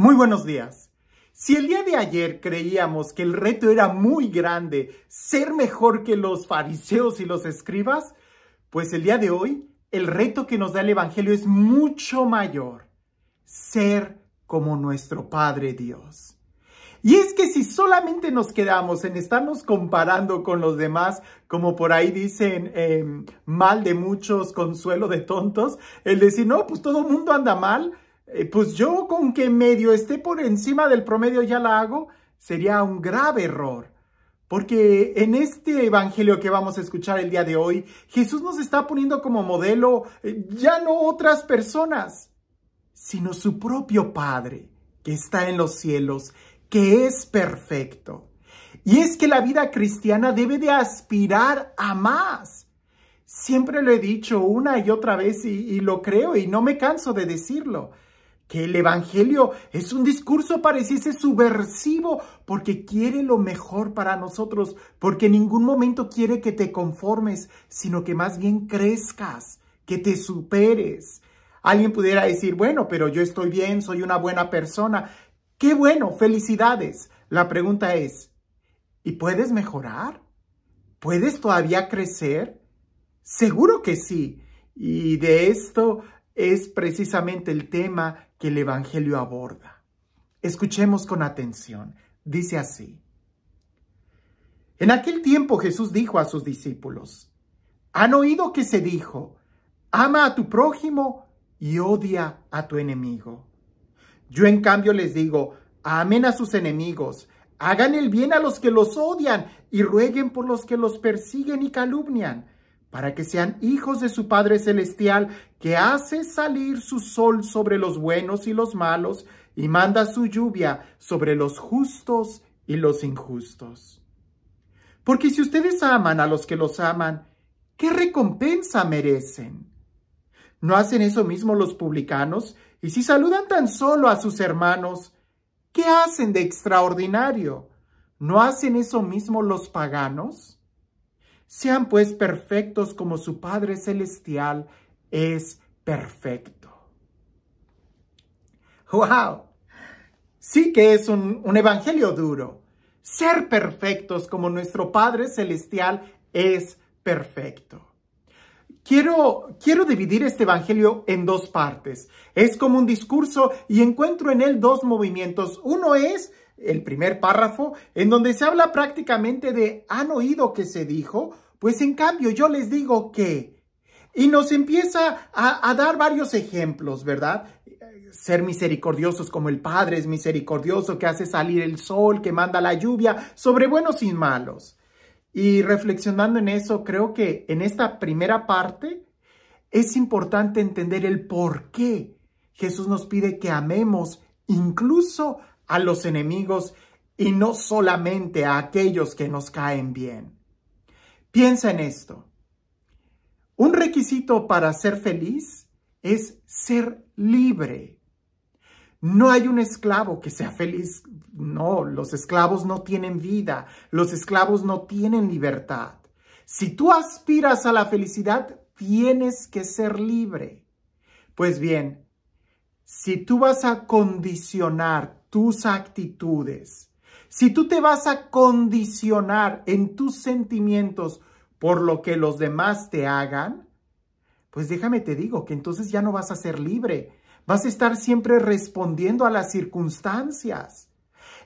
Muy buenos días. Si el día de ayer creíamos que el reto era muy grande, ser mejor que los fariseos y los escribas, pues el día de hoy el reto que nos da el Evangelio es mucho mayor, ser como nuestro Padre Dios. Y es que si solamente nos quedamos en estarnos comparando con los demás, como por ahí dicen, em, mal de muchos, consuelo de tontos, el decir, no, pues todo mundo anda mal, eh, pues yo con que medio esté por encima del promedio ya la hago, sería un grave error. Porque en este evangelio que vamos a escuchar el día de hoy, Jesús nos está poniendo como modelo eh, ya no otras personas, sino su propio Padre, que está en los cielos, que es perfecto. Y es que la vida cristiana debe de aspirar a más. Siempre lo he dicho una y otra vez y, y lo creo y no me canso de decirlo que el Evangelio es un discurso pareciese subversivo porque quiere lo mejor para nosotros, porque en ningún momento quiere que te conformes, sino que más bien crezcas, que te superes. Alguien pudiera decir, bueno, pero yo estoy bien, soy una buena persona. Qué bueno, felicidades. La pregunta es, ¿y puedes mejorar? ¿Puedes todavía crecer? Seguro que sí. Y de esto es precisamente el tema que el Evangelio aborda. Escuchemos con atención. Dice así. En aquel tiempo Jesús dijo a sus discípulos, han oído que se dijo, ama a tu prójimo y odia a tu enemigo. Yo en cambio les digo, amen a sus enemigos, hagan el bien a los que los odian y rueguen por los que los persiguen y calumnian para que sean hijos de su Padre Celestial, que hace salir su sol sobre los buenos y los malos, y manda su lluvia sobre los justos y los injustos. Porque si ustedes aman a los que los aman, ¿qué recompensa merecen? ¿No hacen eso mismo los publicanos? Y si saludan tan solo a sus hermanos, ¿qué hacen de extraordinario? ¿No hacen eso mismo los paganos? Sean pues perfectos como su Padre Celestial es perfecto. ¡Wow! Sí que es un, un evangelio duro. Ser perfectos como nuestro Padre Celestial es perfecto. Quiero, quiero dividir este evangelio en dos partes. Es como un discurso y encuentro en él dos movimientos. Uno es el primer párrafo, en donde se habla prácticamente de han oído que se dijo, pues en cambio yo les digo que... Y nos empieza a, dar varios ejemplos, ¿verdad? ser misericordiosos como el Padre es misericordioso, que hace salir el sol, que manda la lluvia, sobre buenos y malos. Y reflexionando en eso, creo que en esta primera parte es importante entender el por qué Jesús nos pide que amemos incluso a los enemigos y no solamente a aquellos que nos caen bien. Piensa en esto. Un requisito para ser feliz es ser libre. No hay un esclavo que sea feliz. No, los esclavos no tienen vida. Los esclavos no tienen libertad. Si tú aspiras a la felicidad, tienes que ser libre. Pues bien, si tú vas a condicionar tus actitudes. Si tú te vas a condicionar en tus sentimientos por lo que los demás te hagan, pues déjame te digo que entonces ya no vas a ser libre. Vas a estar siempre respondiendo a las circunstancias.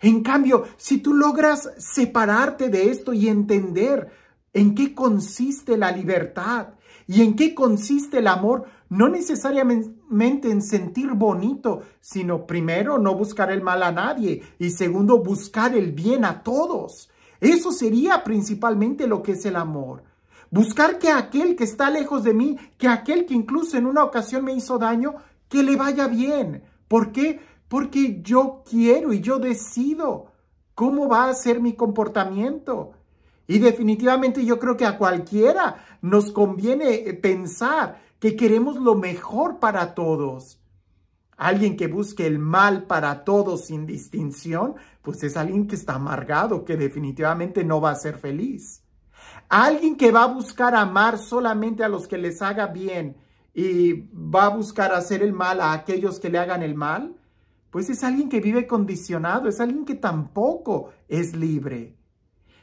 En cambio, si tú logras separarte de esto y entender en qué consiste la libertad y en qué consiste el amor, no necesariamente en sentir bonito, sino primero no buscar el mal a nadie y segundo buscar el bien a todos. Eso sería principalmente lo que es el amor. Buscar que aquel que está lejos de mí, que aquel que incluso en una ocasión me hizo daño, que le vaya bien. ¿Por qué? Porque yo quiero y yo decido cómo va a ser mi comportamiento. Y definitivamente yo creo que a cualquiera nos conviene eh, pensar que queremos lo mejor para todos. Alguien que busque el mal para todos sin distinción, pues es alguien que está amargado, que definitivamente no va a ser feliz. Alguien que va a buscar amar solamente a los que les haga bien y va a buscar hacer el mal a aquellos que le hagan el mal, pues es alguien que vive condicionado, es alguien que tampoco es libre.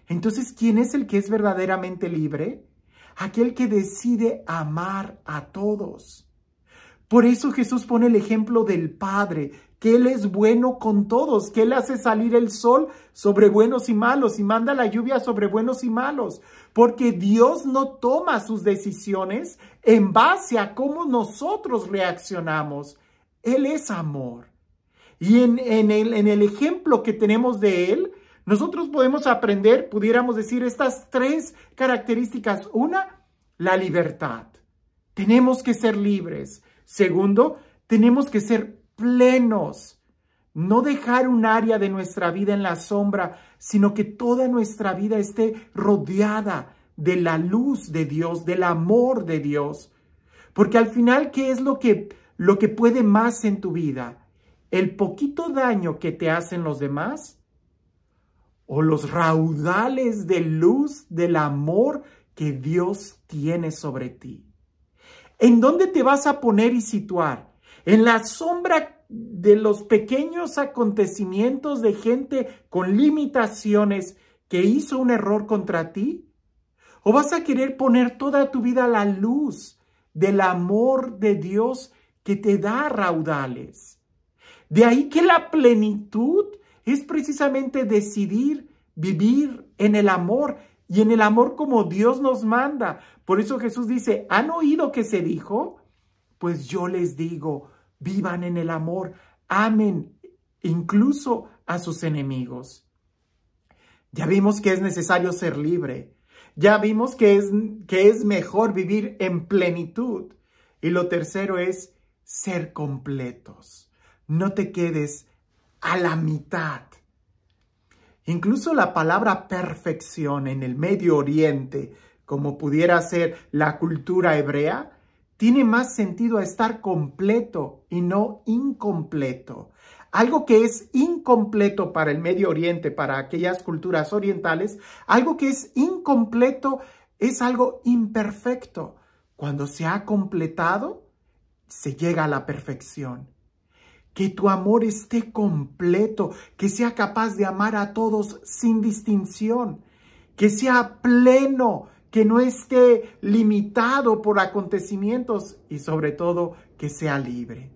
Entonces, ¿quién es el que es verdaderamente libre? aquel que decide amar a todos. Por eso Jesús pone el ejemplo del Padre, que Él es bueno con todos, que Él hace salir el sol sobre buenos y malos y manda la lluvia sobre buenos y malos, porque Dios no toma sus decisiones en base a cómo nosotros reaccionamos. Él es amor. Y en, en el ejemplo que tenemos de Él, nosotros podemos aprender, pudiéramos decir, estas tres características. Una, la libertad. Tenemos que ser libres. Segundo, tenemos que ser plenos. No dejar un área de nuestra vida en la sombra, sino que toda nuestra vida esté rodeada de la luz de Dios, del amor de Dios. Porque al final, ¿qué es lo que, lo que puede más en tu vida? ¿El poquito daño que te hacen los demás? o los raudales de luz del amor que Dios tiene sobre ti. ¿En dónde te vas a poner y situar? En la sombra de los pequeños acontecimientos de gente con limitaciones que hizo un error contra ti? ¿O vas a querer poner toda tu vida a la luz del amor de Dios que te da raudales? De ahí que la plenitud es precisamente decidir vivir en el amor y en el amor como Dios nos manda. Por eso Jesús dice, ¿han oído que se dijo? Pues yo les digo, vivan en el amor, amen incluso a sus enemigos. Ya vimos que es necesario ser libre. Ya vimos que es, que es mejor vivir en plenitud. Y lo tercero es ser completos. No te quedes a la mitad. Incluso la palabra perfección en el Medio Oriente, como pudiera ser la cultura hebrea, tiene más sentido a estar completo y no incompleto. Algo que es incompleto para el Medio Oriente, para aquellas culturas orientales, algo que es incompleto es algo imperfecto. Cuando se ha completado, se llega a la perfección que tu amor esté completo, que sea capaz de amar a todos sin distinción, que sea pleno, que no esté limitado por acontecimientos y sobre todo que sea libre.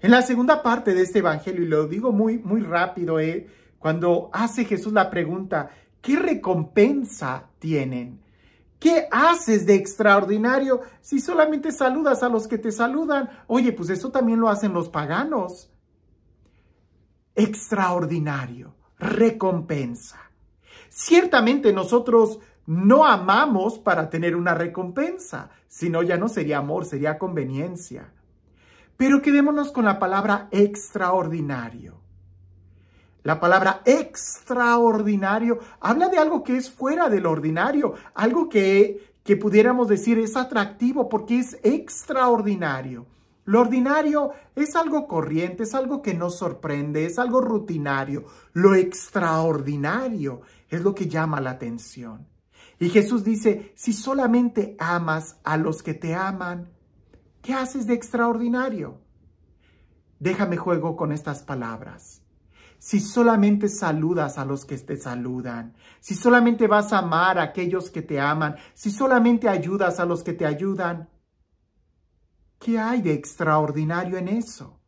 En la segunda parte de este evangelio, y lo digo muy, muy rápido, eh, cuando hace Jesús la pregunta, ¿qué recompensa tienen? ¿Qué haces de extraordinario si solamente saludas a los que te saludan? Oye, pues eso también lo hacen los paganos. Extraordinario, recompensa. Ciertamente nosotros no amamos para tener una recompensa, sino ya no sería amor, sería conveniencia. Pero quedémonos con la palabra extraordinario. La palabra extraordinario habla de algo que es fuera del ordinario, algo que, que pudiéramos decir es atractivo porque es extraordinario. Lo ordinario es algo corriente, es algo que nos sorprende, es algo rutinario. Lo extraordinario es lo que llama la atención. Y Jesús dice, si solamente amas a los que te aman, ¿qué haces de extraordinario? Déjame juego con estas palabras si solamente saludas a los que te saludan, si solamente vas a amar a aquellos que te aman, si solamente ayudas a los que te ayudan, ¿qué hay de extraordinario en eso?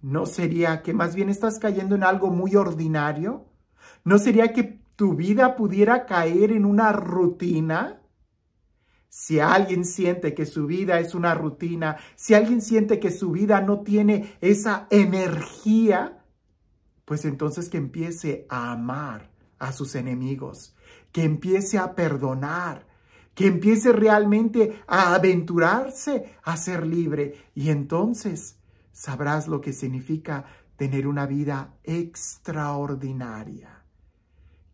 ¿No sería que más bien estás cayendo en algo muy ordinario? ¿No sería que tu vida pudiera caer en una rutina? Si alguien siente que su vida es una rutina, si alguien siente que su vida no tiene esa energía pues entonces que empiece a amar a sus enemigos, que empiece a perdonar, que empiece realmente a aventurarse a ser libre. Y entonces sabrás lo que significa tener una vida extraordinaria.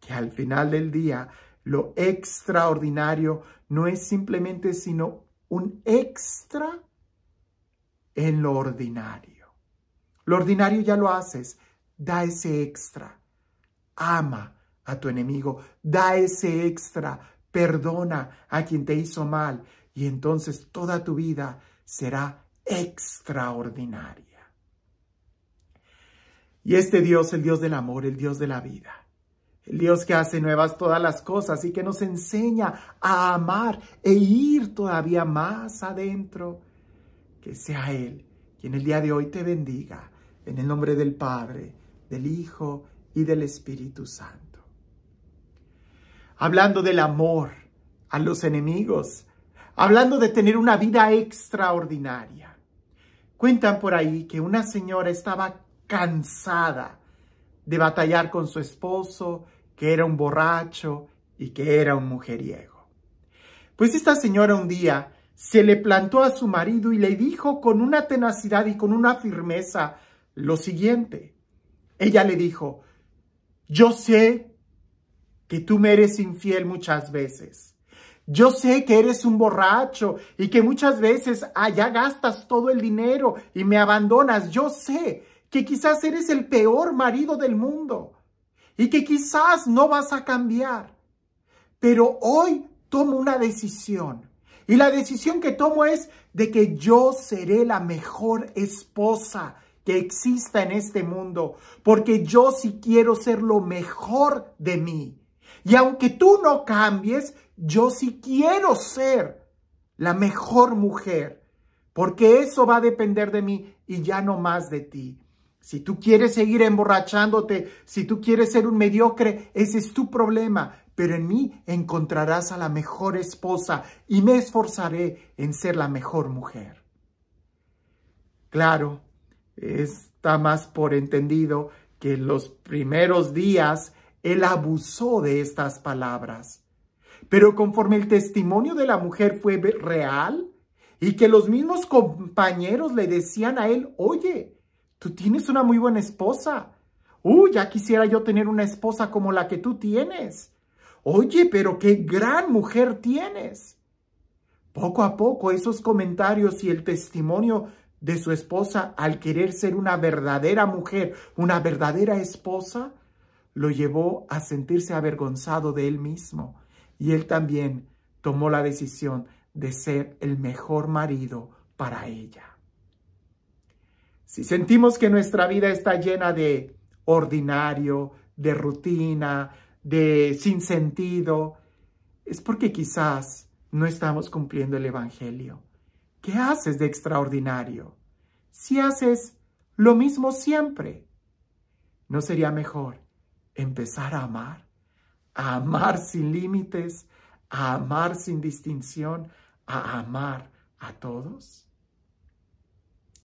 Que al final del día, lo extraordinario no es simplemente sino un extra en lo ordinario. Lo ordinario ya lo haces, da ese extra. Ama a tu enemigo, da ese extra, perdona a quien te hizo mal y entonces toda tu vida será extraordinaria. Y este Dios, el Dios del amor, el Dios de la vida, el Dios que hace nuevas todas las cosas y que nos enseña a amar e ir todavía más adentro, que sea Él quien el día de hoy te bendiga, en el nombre del Padre, del Hijo y del Espíritu Santo. Hablando del amor a los enemigos, hablando de tener una vida extraordinaria. Cuentan por ahí que una señora estaba cansada de batallar con su esposo, que era un borracho y que era un mujeriego. Pues esta señora un día se le plantó a su marido y le dijo con una tenacidad y con una firmeza lo siguiente, ella le dijo, yo sé que tú me eres infiel muchas veces. Yo sé que eres un borracho y que muchas veces allá ah, gastas todo el dinero y me abandonas. Yo sé que quizás eres el peor marido del mundo y que quizás no vas a cambiar. Pero hoy tomo una decisión. Y la decisión que tomo es de que yo seré la mejor esposa exista en este mundo, porque yo sí quiero ser lo mejor de mí. Y aunque tú no cambies, yo sí quiero ser la mejor mujer, porque eso va a depender de mí y ya no más de ti. Si tú quieres seguir emborrachándote, si tú quieres ser un mediocre, ese es tu problema. Pero en mí encontrarás a la mejor esposa y me esforzaré en ser la mejor mujer. Claro, está más por entendido que en los primeros días él abusó de estas palabras. Pero conforme el testimonio de la mujer fue real y que los mismos compañeros le decían a él, oye, tú tienes una muy buena esposa. Uh, ya quisiera yo tener una esposa como la que tú tienes. Oye, pero qué gran mujer tienes. Poco a poco esos comentarios y el testimonio de su esposa al querer ser una verdadera mujer, una verdadera esposa, lo llevó a sentirse avergonzado de él mismo. Y él también tomó la decisión de ser el mejor marido para ella. Si sentimos que nuestra vida está llena de ordinario, de rutina, de sin sentido, es porque quizás no estamos cumpliendo el Evangelio. ¿Qué haces de extraordinario? Si haces lo mismo siempre, ¿no sería mejor empezar a amar? A amar sin límites, a amar sin distinción, a amar a todos.